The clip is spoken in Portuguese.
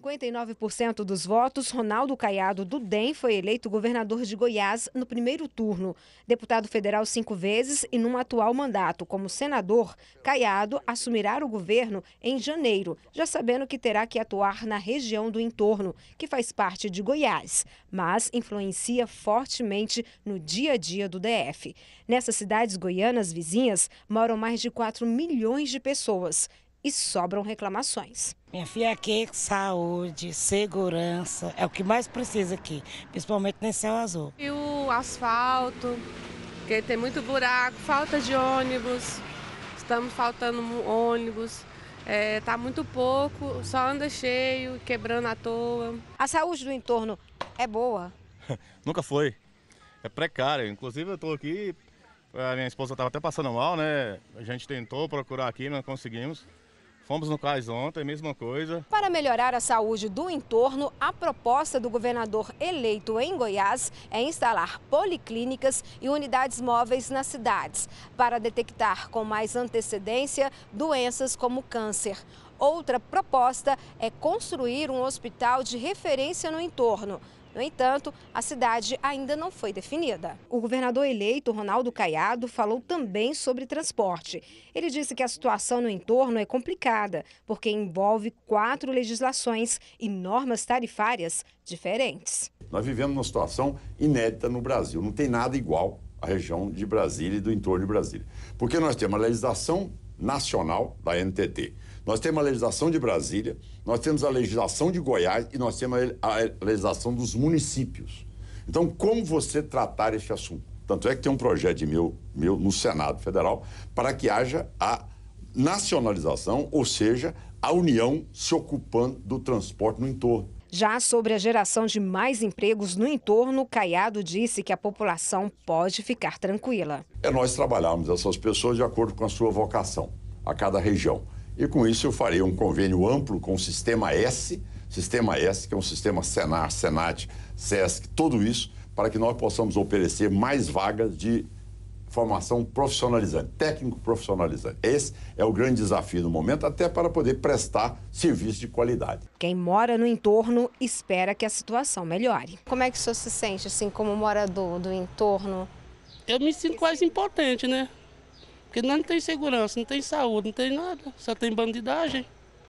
59% dos votos, Ronaldo Caiado do DEM foi eleito governador de Goiás no primeiro turno. Deputado federal cinco vezes e num atual mandato como senador, Caiado assumirá o governo em janeiro, já sabendo que terá que atuar na região do entorno, que faz parte de Goiás, mas influencia fortemente no dia a dia do DF. Nessas cidades goianas vizinhas moram mais de 4 milhões de pessoas e sobram reclamações. Minha filha, é aqui saúde, segurança, é o que mais precisa aqui, principalmente nesse céu azul. E o asfalto, porque tem muito buraco, falta de ônibus, estamos faltando ônibus. Está é, muito pouco, só anda cheio, quebrando à toa. A saúde do entorno é boa? Nunca foi. É precária. Inclusive, eu estou aqui, a minha esposa estava até passando mal, né? A gente tentou procurar aqui, não conseguimos. Fomos no cais ontem, mesma coisa. Para melhorar a saúde do entorno, a proposta do governador eleito em Goiás é instalar policlínicas e unidades móveis nas cidades, para detectar com mais antecedência doenças como câncer. Outra proposta é construir um hospital de referência no entorno no entanto, a cidade ainda não foi definida. O governador eleito, Ronaldo Caiado, falou também sobre transporte. Ele disse que a situação no entorno é complicada, porque envolve quatro legislações e normas tarifárias diferentes. Nós vivemos uma situação inédita no Brasil, não tem nada igual à região de Brasília e do entorno de Brasília. Porque nós temos uma legislação nacional da NTT. Nós temos a legislação de Brasília, nós temos a legislação de Goiás e nós temos a legislação dos municípios. Então, como você tratar este assunto? Tanto é que tem um projeto meu, meu no Senado Federal para que haja a nacionalização, ou seja, a União se ocupando do transporte no entorno. Já sobre a geração de mais empregos no entorno, Caiado disse que a população pode ficar tranquila. É nós trabalharmos essas pessoas de acordo com a sua vocação, a cada região. E com isso eu farei um convênio amplo com o Sistema S, Sistema S, que é um sistema Senar, Senat, SESC, tudo isso, para que nós possamos oferecer mais vagas de formação profissionalizante, técnico profissionalizante. Esse é o grande desafio no momento, até para poder prestar serviço de qualidade. Quem mora no entorno espera que a situação melhore. Como é que o senhor se sente, assim, como morador do entorno? Eu me sinto quase impotente, né? Porque não tem segurança, não tem saúde, não tem nada, só tem bandidagem.